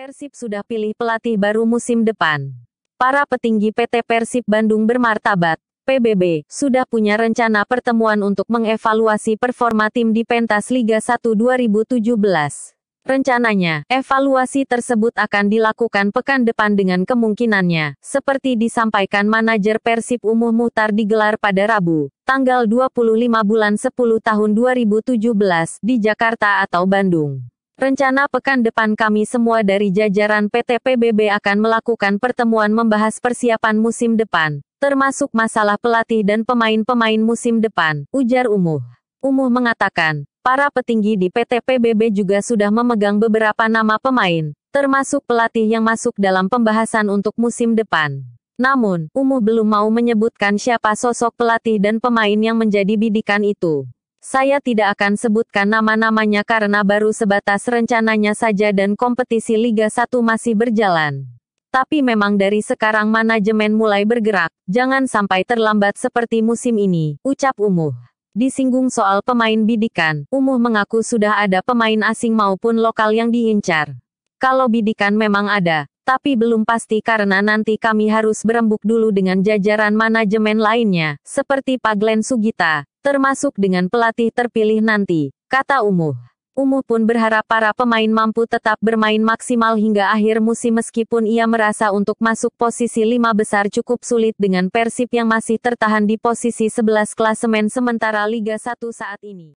Persib sudah pilih pelatih baru musim depan. Para petinggi PT Persib Bandung bermartabat, PBB, sudah punya rencana pertemuan untuk mengevaluasi performa tim di pentas Liga 1 2017. Rencananya, evaluasi tersebut akan dilakukan pekan depan dengan kemungkinannya, seperti disampaikan manajer Persib Umuh Muhtar digelar pada Rabu, tanggal 25 bulan 10 tahun 2017, di Jakarta atau Bandung. Rencana pekan depan kami semua dari jajaran PT PBB akan melakukan pertemuan membahas persiapan musim depan, termasuk masalah pelatih dan pemain-pemain musim depan, ujar Umuh. Umuh mengatakan, para petinggi di PT PBB juga sudah memegang beberapa nama pemain, termasuk pelatih yang masuk dalam pembahasan untuk musim depan. Namun, Umuh belum mau menyebutkan siapa sosok pelatih dan pemain yang menjadi bidikan itu. Saya tidak akan sebutkan nama-namanya karena baru sebatas rencananya saja dan kompetisi Liga 1 masih berjalan. Tapi memang dari sekarang manajemen mulai bergerak, jangan sampai terlambat seperti musim ini, ucap Umuh. Disinggung soal pemain bidikan, Umuh mengaku sudah ada pemain asing maupun lokal yang diincar. Kalau bidikan memang ada, tapi belum pasti karena nanti kami harus berembuk dulu dengan jajaran manajemen lainnya, seperti Pak Glenn Sugita, termasuk dengan pelatih terpilih nanti, kata Umuh. Umuh pun berharap para pemain mampu tetap bermain maksimal hingga akhir musim meskipun ia merasa untuk masuk posisi lima besar cukup sulit dengan Persib yang masih tertahan di posisi 11 klasemen sementara Liga 1 saat ini.